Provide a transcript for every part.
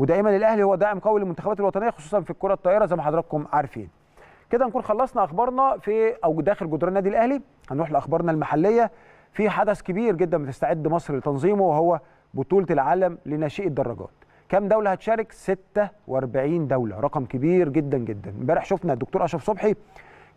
ودائما الاهلي هو داعم قوي للمنتخبات الوطنيه خصوصا في الكره الطائره زي ما حضراتكم عارفين كده نكون خلصنا اخبارنا في او داخل جدران النادي الاهلي هنروح لاخبارنا المحليه في حدث كبير جدا بتستعد مصر لتنظيمه وهو بطوله العالم لناشئ الدراجات كم دوله هتشارك 46 دوله رقم كبير جدا جدا امبارح شفنا الدكتور اشرف صبحي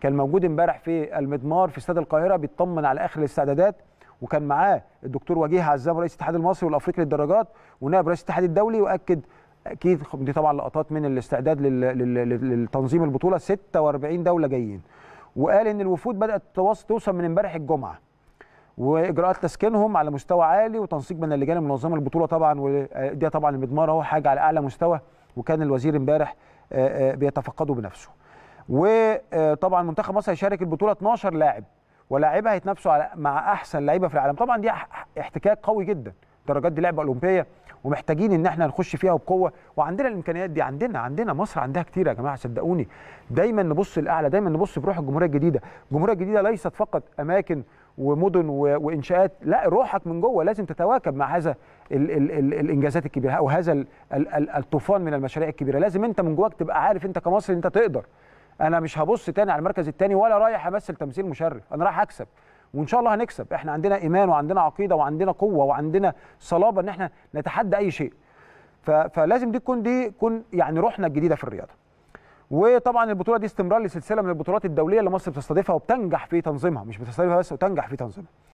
كان موجود امبارح في المدمار في استاد القاهره بيطمن على اخر الاستعدادات وكان معاه الدكتور وجيه عزام رئيس الاتحاد المصري والافريقي للدراجات ونائب رئيس الاتحاد الدولي واكد اكيد دي طبعا لقطات من الاستعداد للتنظيم البطوله 46 دوله جايين وقال ان الوفود بدات توصل من امبارح الجمعه واجراءات تسكنهم على مستوى عالي وتنسيق بين اللجان المنظمه البطوله طبعا ودي طبعا المضمار اهو حاجه على اعلى مستوى وكان الوزير امبارح بيتفقده بنفسه وطبعا منتخب مصر هيشارك البطوله 12 لاعب ولاعبها هيتنافسوا مع احسن لعيبه في العالم طبعا دي احتكاك قوي جدا درجات دي لعبه اولمبيه ومحتاجين ان احنا نخش فيها بقوه وعندنا الامكانيات دي عندنا عندنا مصر عندها كتير يا جماعه صدقوني دايما نبص للاعلى دايما نبص بروح الجمهوريه الجديده الجمهوريه الجديده ليست فقط اماكن ومدن وانشاءات لا روحك من جوه لازم تتواكب مع هذا الـ الـ الـ الانجازات الكبيره او هذا الطوفان من المشاريع الكبيره لازم انت من جواك تبقى عارف انت كمصري انت تقدر انا مش هبص تاني على المركز التاني ولا رايح امثل تمثيل مشرف انا رايح اكسب وان شاء الله هنكسب احنا عندنا ايمان وعندنا عقيده وعندنا قوه وعندنا صلابه ان احنا نتحدى اي شيء فلازم دي تكون دي تكون يعني روحنا الجديده في الرياضه وطبعا البطوله دي استمرار لسلسله من البطولات الدوليه اللي مصر بتستضيفها وبتنجح في تنظيمها مش بتستضيفها بس وتنجح في تنظيمها